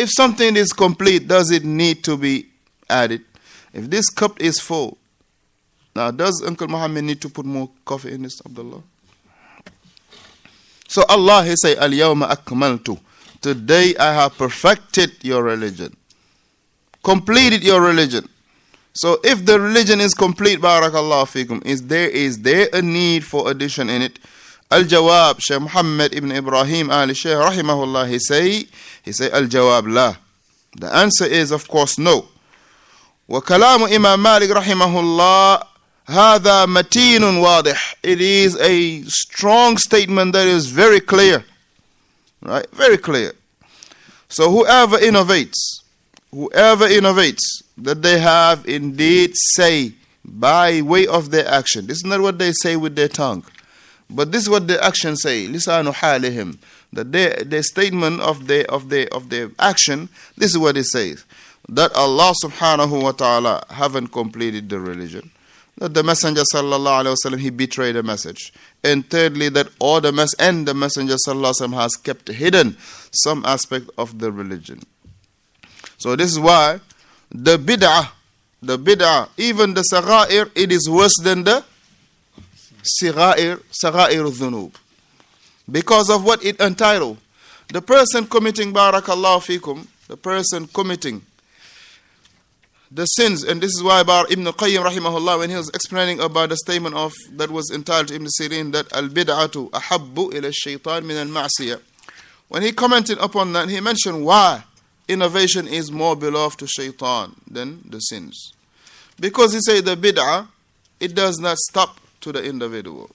If something is complete, does it need to be added? If this cup is full, now does Uncle Muhammad need to put more coffee in this, Abdullah? So Allah, He say, Al Yawma Akmaltu. Today I have perfected your religion, completed your religion. So if the religion is complete, Barakallah fikum, is there is there a need for addition in it? Al-Jawab, Shaykh Muhammad ibn Ibrahim Ali Shaykh rahimahullah, he say, he say, Al-Jawab la. The answer is, of course, no. وكلام Imam رحمه الله هذا متين واضح. It is a strong statement that is very clear. Right? Very clear. So whoever innovates, whoever innovates, that they have indeed say by way of their action. This is not what they say with their tongue. But this is what the action say, lisanu halihim. That the, the statement of the of the of the action, this is what it says. That Allah subhanahu wa ta'ala haven't completed the religion. That the Messenger sallallahu alayhi wasallam he betrayed the message. And thirdly, that all the mess and the Messenger sallallahu alayhi wasallam has kept hidden some aspect of the religion. So this is why the bid'ah, the bid'ah, even the saghair, it is worse than the sarair, sarair dhunub. Because of what it entitled. The person committing barakallahu fikum, the person committing the sins, and this is why Bar Ibn Qayyim rahimahullah, when he was explaining about the statement of that was entitled Ibn Sirin that al bid'atu ahabbu ila shaytan min al ma'siyah. When he commented upon that, he mentioned why innovation is more beloved to shaitan than the sins. Because he said the bid'ah, it does not stop to the individual.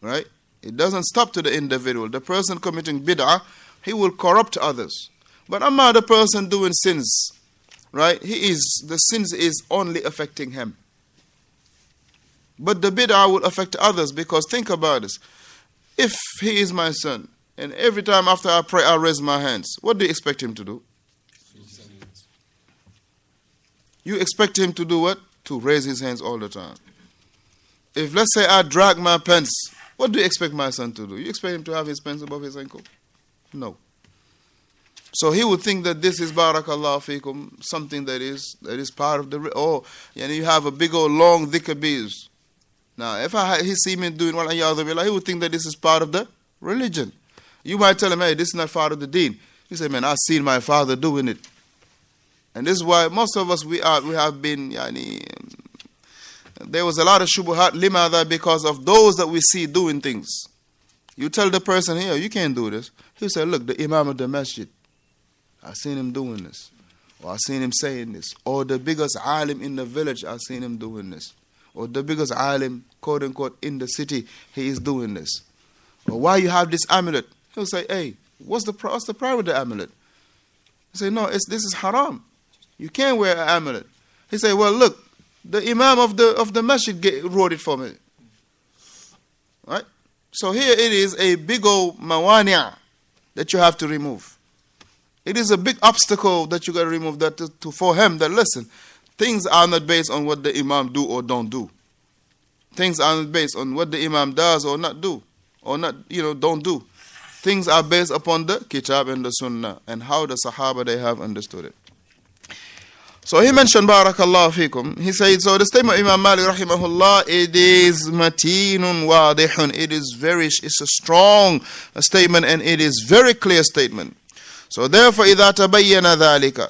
Right? It doesn't stop to the individual. The person committing bid'ah, he will corrupt others. But another person doing sins, right? He is the sins is only affecting him. But the bid'ah will affect others because think about this. If he is my son, and every time after I pray, I raise my hands, what do you expect him to do? You expect him to do what? To raise his hands all the time. If, let's say, I drag my pants, what do you expect my son to do? You expect him to have his pants above his ankle? No. So he would think that this is barakallah fikum, something that is that is part of the oh, and you have a big old long dhikr Now, if I, he see me doing one what billah, he would think that this is part of the religion. You might tell him, hey, this is not part of the deen. He say, man, I've seen my father doing it. And this is why most of us, we, are, we have been yani, there was a lot of shubuhat. Limada, because of those that we see doing things. You tell the person here, you can't do this. He said, look, the imam of the masjid, I seen him doing this. Or I seen him saying this. Or the biggest alim in the village, I seen him doing this. Or the biggest alim, quote unquote, in the city, he is doing this. Or why you have this amulet? He'll say, hey, what's the, what's the problem with the amulet? He say, no, it's, this is haram. You can't wear an amulet. He say, well, look, the Imam of the, of the masjid wrote it for me. Right? So here it is a big old mawani'a that you have to remove. It is a big obstacle that you got to remove that to, to, for him that listen, things are not based on what the imam do or don't do. Things are not based on what the imam does or not do or not you know don't do. Things are based upon the kitab and the sunnah and how the sahaba they have understood it. So he mentioned, Barakallahu fikum, he said, so the statement of Imam Malik rahimahullah, it is matinun wadihun. It is very, it's a strong statement and it is very clear statement. So therefore, إِذَا تَبَيَّنَ ذَلِكَ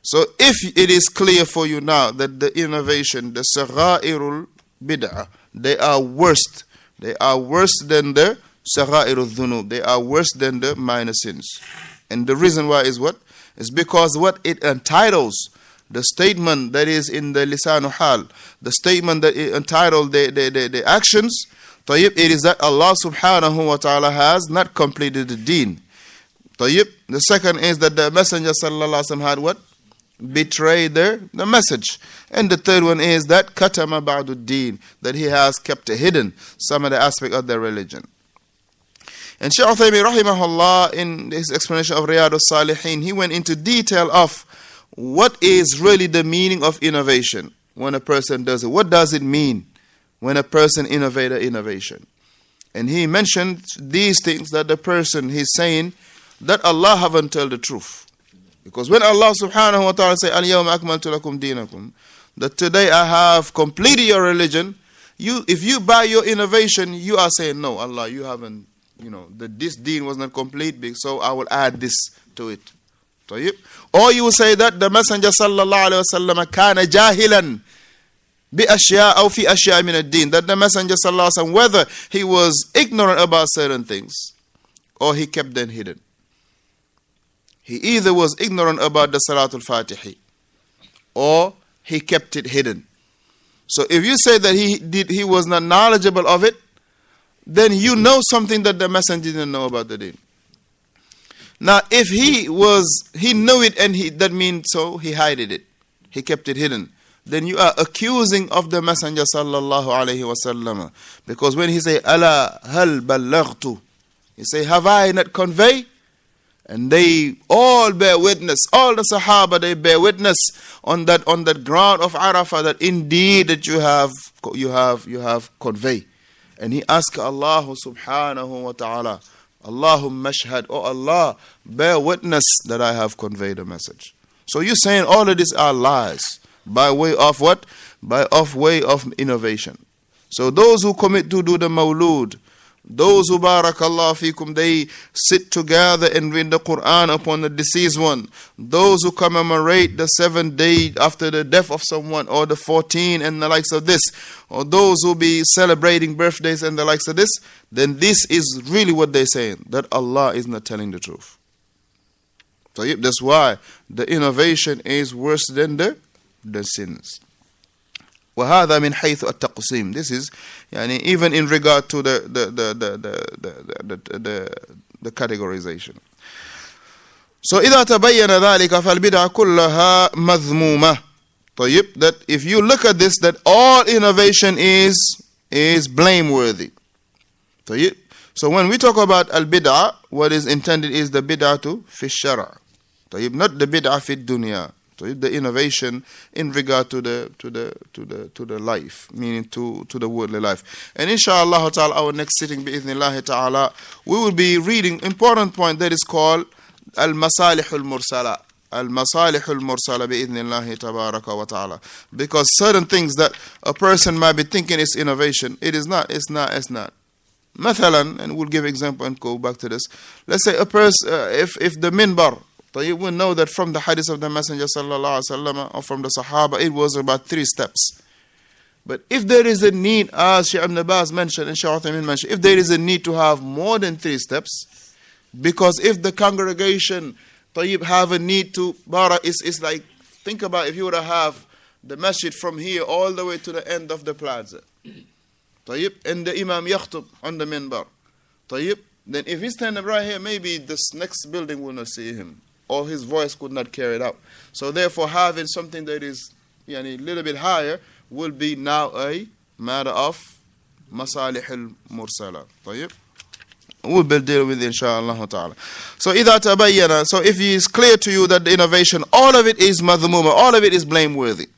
So if it is clear for you now that the innovation, the saghairul bid'ah, they are worst; They are worse than the saghairul dhunub. They are worse than the minor sins. And the reason why is what? Is because what it entitles the statement that is in the lisanu hal, the statement that entitled the, the, the, the actions, طيب, it is that Allah subhanahu wa ta'ala has not completed the deen. طيب, the second is that the Messenger sallallahu alayhi wa had what? Betrayed the, the message. And the third one is that katama ba'du deen, that he has kept hidden some of the aspect of the religion. And Shaykh Uthaymi rahimahullah in his explanation of Riyadh al-Salihin, he went into detail of what is really the meaning of innovation when a person does it? What does it mean when a person innovates innovation? And he mentioned these things that the person he's saying that Allah haven't told the truth. Because when Allah subhanahu wa ta'ala say, Al-yawma akmaltu lakum dinakum, that today I have completed your religion, you if you buy your innovation, you are saying, No, Allah, you haven't, you know, that this deen was not complete, so I will add this to it. طيب or you say that the messenger صلى الله عليه وسلم كان جاهلا بأشياء أو في أشياء من الدين that the messenger صلى الله عليه وسلم whether he was ignorant about certain things or he kept them hidden he either was ignorant about the Salatul Fatihi or he kept it hidden so if you say that he did he was not knowledgeable of it then you know something that the messenger didn't know about the deen now, if he was, he knew it and he, that means so he hided it. He kept it hidden. Then you are accusing of the Messenger sallallahu alayhi wasallam. Because when he say, Allah hal balaghtu, he say, have I not conveyed? And they all bear witness, all the Sahaba, they bear witness on that, on that ground of Arafah that indeed that you have, you have, you have conveyed. And he asked Allah subhanahu wa ta'ala, Allahumma shahad, O oh Allah, bear witness that I have conveyed a message. So you're saying all of these are lies by way of what? By of way of innovation. So those who commit to do the mawlud, those who barakallah fikum, they sit together and read the Quran upon the deceased one. Those who commemorate the seventh day after the death of someone or the 14 and the likes of this. Or those who be celebrating birthdays and the likes of this. Then this is really what they're saying. That Allah is not telling the truth. So that's why the innovation is worse than the, the sins. وهذا من حيث التقسيم this is يعني even in regard to the the the the the the, the, the categorization so إذا تبين ذلك فالبدع كلها مذمومة طيب that if you look at this that all innovation is is blameworthy طيب so when we talk about al-bid'ah what is intended is the bid'ah to في الشرع طيب not the bid'ah في الدنيا the innovation in regard to the to the to the to the life, meaning to to the worldly life. And inshallah ta'ala, our next sitting bi'idhnillah ta'ala, we will be reading important point that is called Al-Masalih al-Mursala. Al-Masalih al-Mursala bi'idhnillah tabaraka wa ta'ala. Because certain things that a person might be thinking is innovation, it is not, it's not, it's not. Mathalan, and we'll give example and go back to this. Let's say a person, uh, if, if the minbar, so you will know that from the hadith of the Messenger وسلم, or from the Sahaba, it was about three steps. But if there is a need, as Shaykh Ibn Abbas mentioned and Shaykh Uthaymin mentioned, if there is a need to have more than three steps, because if the congregation Tayyib have a need to, bara, it's, it's like, think about if you were to have the masjid from here all the way to the end of the plaza. Tayyib, and the Imam yakhtub on the minbar. Tayyib, then if he stand up right here, maybe this next building will not see him or his voice could not carry it out. So therefore, having something that is a yani, little bit higher will be now a matter of masalih al-mursala. We'll deal with it inshallah ta'ala. So So if it is clear to you that the innovation, all of it is madhmuma, all of it is blameworthy.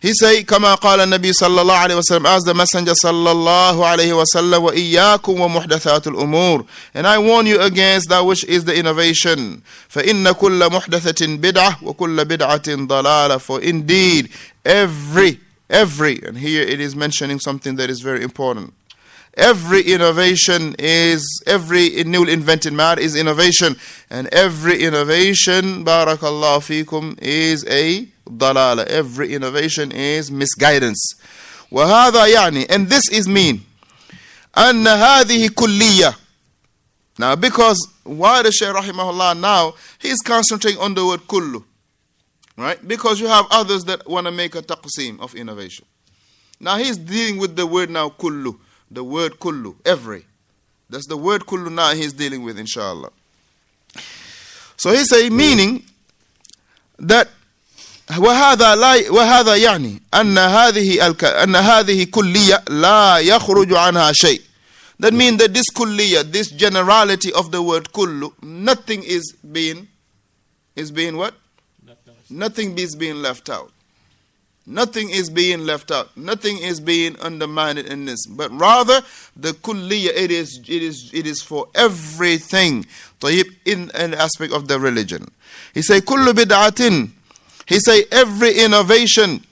He say, كما قال النبي صلى الله عليه وسلم, as the Messenger صلى الله عليه وسلم, وإياكم ومحدثات الأمور. And I warn you against that which is the innovation. kulla كل محدثة بدعة وكل بدعة ضلالة. For indeed, every, every, and here it is mentioning something that is very important. Every innovation is, every new invented matter is innovation. And every innovation, barakallahu fikum, is a ضلالة every innovation is misguidance وهذا يعني and this is mean أن هذه كلية now because why the Shaykh rahimahullah now he's concentrating on the word kullu right because you have others that want to make a taqsim of innovation now he's dealing with the word now kullu the word kullu every that's the word kullu now he's dealing with inshallah so he's saying meaning that وهذا لا وهذا يعني أن هذه أن هذه كلية لا يخرج عنها شيء. That means that this kulliyah, this generality of the word kullu, nothing is being, is being what? Nothing is being left out. Nothing is being left out. Nothing is being undermined in this. But rather, the kulliyah, it is, it is, it is for everything. Tayyib, in an aspect of the religion. He say, kullu bid'atin he say every innovation.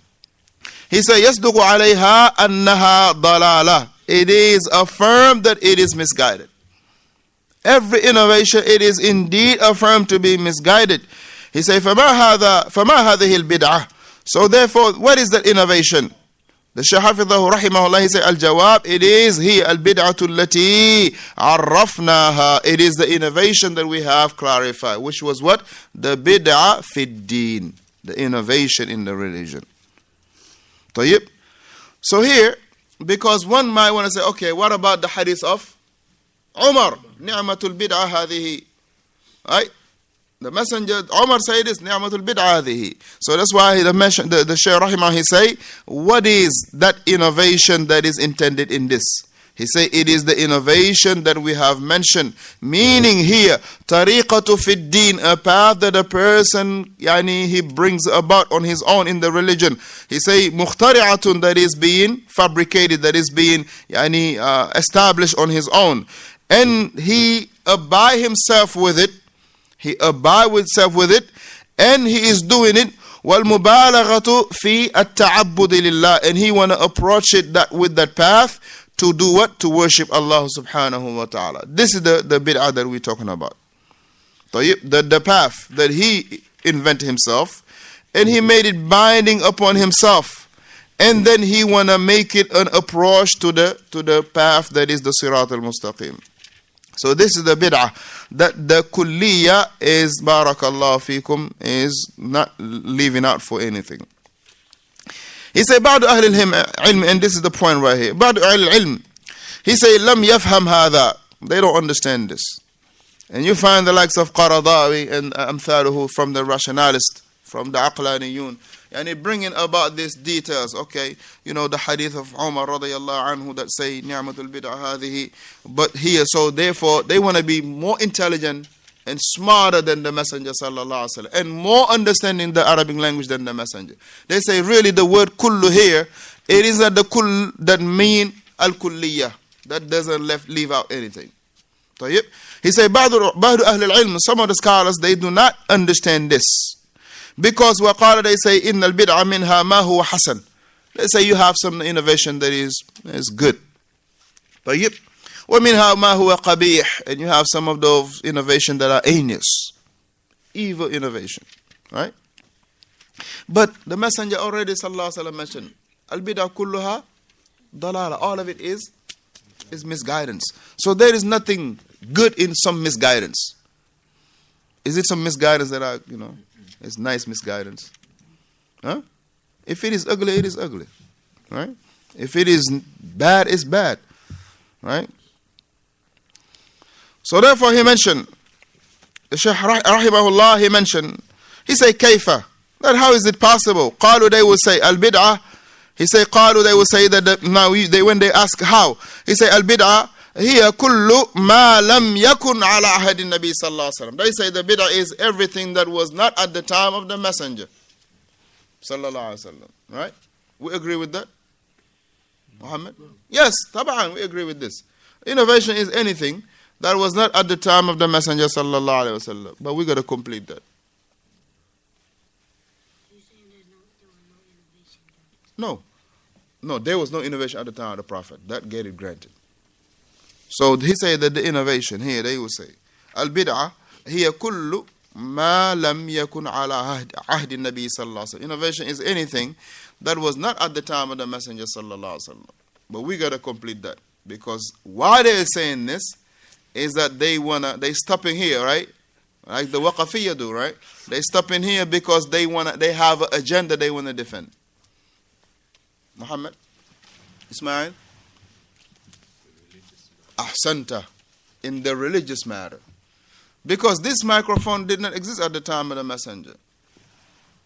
He say يَصْدُقُ alayha annaha dalala. It is affirmed that it is misguided. Every innovation, it is indeed affirmed to be misguided. He say فَمَا هَذَا فَمَا هَذِهِ الْبِدْعَةِ So therefore, what is that innovation? The Shahafidah Rahimahullah, he say Al-Jawab, it is he, Al-Bid'atu Lati Arrafnaha. It is the innovation that we have clarified, which was what? The Bid'ah Fiddin the innovation in the religion. طيب. So here, because one might want to say, okay, what about the hadith of Umar? Ni'matul bid'ah hadhihi. Right? The messenger, Umar said this, ni'matul bid'ah hadhihi. So that's why the, the, the Shaykh Rahimah, he say, what is that innovation that is intended in this? He said, it is the innovation that we have mentioned. Meaning here, tariqatu fid a path that a person, yani, he brings about on his own in the religion. He say, muhtari'atun, that is being fabricated, that is being, yani, uh, established on his own. And he abide himself with it. He abide himself with it. And he is doing it والمبالغة في التعبد لله and he want to approach it that with that path to do what? To worship Allah subhanahu wa ta'ala. This is the, the bid'ah that we're talking about. The, the path that he invented himself and he made it binding upon himself. And then he wanna make it an approach to the to the path that is the Sirat al-Mustaqim. So this is the bid'ah that the kulliyah is barakAllahu fikum is not leaving out for anything. He said, بعض أهل العلم, and this is the point right here. بعض أهل العلم, he said, لم يفهم هذا. They don't understand this. And you find the likes of Qaradawi and uh, Amthaluhu from the rationalist, from the Aqlaniyun. And he bringing about these details, okay? You know, the hadith of Umar radiyallahu anhu that say, Ni'matul bid'ah hadihi. But here, so therefore, they want to be more intelligent and smarter than the Messenger وسلم, and more understanding the Arabic language than the Messenger. They say really the word kullu here, it is not the kull that mean al kulliyah. That doesn't left, leave out anything. طيب. He said, بعض أهل العلم, some of the scholars, they do not understand this. Because وقال, they say, al البدع منها ما هو حسن. Let's say you have some innovation that is, is good. طيب mean how هُوَ قَبِيحٌ And you have some of those innovation that are heinous. Evil innovation. Right? But the Messenger already sallallahu alaihi wasallam, mentioned, Al-bid'a kulluha dalala. All of it is is misguidance. So there is nothing good in some misguidance. Is it some misguidance that are you know, it's nice misguidance? Huh? If it is ugly, it is ugly. Right? If it is bad, it's bad. Right? So therefore he mentioned, the Shaykh Rahimahullah, he mentioned, he say kaifa, that how is it possible? Qalu, they will say, al-bid'ah, he say qalu, they will say that, the, now they, when they ask how, he say al-bid'ah, Here, كل ما لم يكن على عهد النبي صلى الله عليه وسلم. They say the bid'ah is everything that was not at the time of the messenger. صلى الله عليه وسلم. Right? We agree with that? Muhammad? Yes, طبعا, we agree with this. Innovation is anything that was not at the time of the Messenger sallallahu alaihi wasallam. But we got to complete that. No, no, there was no innovation at the time of the Prophet. That get it granted. So he said that the innovation here they will say al bid'ah here kullu ma lam يكن ala ahdi عهد النبي صلى الله Innovation is anything that was not at the time of the Messenger sallallahu alaihi wasallam, But we got to complete that because why they are saying this is that they wanna they stop in here, right? Like the Waqafiyya do, right? They stop in here because they wanna they have an agenda they wanna defend. Muhammad, Ismail, Ahsanta, in the religious matter, because this microphone did not exist at the time of the messenger.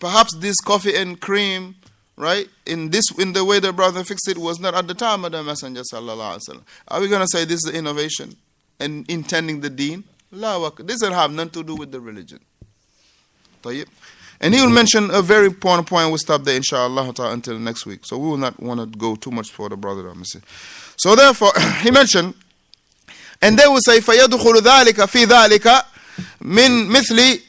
Perhaps this coffee and cream right? In this, in the way the brother fixed it was not at the time of the Messenger Are we going to say this is innovation? and intending the deen. will have nothing to do with the religion. And he will mention a very important point. We'll stop there, inshallah, until next week. So we will not want to go too much for the brother. So therefore, he mentioned, and they will say, فَيَدْخُلُ ذَلِكَ فِي ذَلِكَ مِنْ مِثْلِ